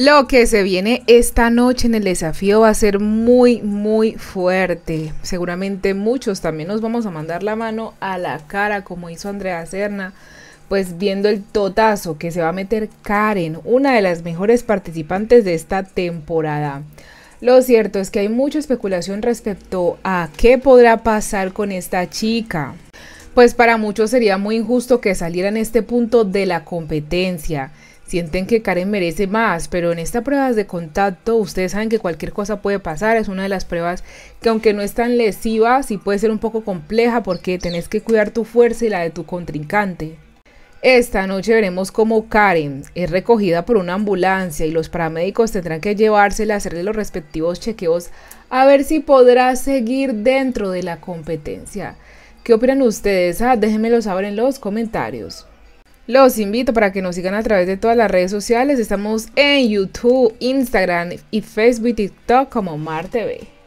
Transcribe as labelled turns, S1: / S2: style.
S1: Lo que se viene esta noche en el desafío va a ser muy, muy fuerte. Seguramente muchos también nos vamos a mandar la mano a la cara, como hizo Andrea Serna, pues viendo el totazo que se va a meter Karen, una de las mejores participantes de esta temporada. Lo cierto es que hay mucha especulación respecto a qué podrá pasar con esta chica. Pues para muchos sería muy injusto que saliera en este punto de la competencia. Sienten que Karen merece más, pero en estas pruebas de contacto ustedes saben que cualquier cosa puede pasar. Es una de las pruebas que aunque no es tan lesiva, sí puede ser un poco compleja porque tenés que cuidar tu fuerza y la de tu contrincante. Esta noche veremos cómo Karen es recogida por una ambulancia y los paramédicos tendrán que llevársela a hacerle los respectivos chequeos a ver si podrá seguir dentro de la competencia. ¿Qué opinan ustedes? Ah, déjenmelo saber en los comentarios. Los invito para que nos sigan a través de todas las redes sociales. Estamos en YouTube, Instagram y Facebook y TikTok como MarTV.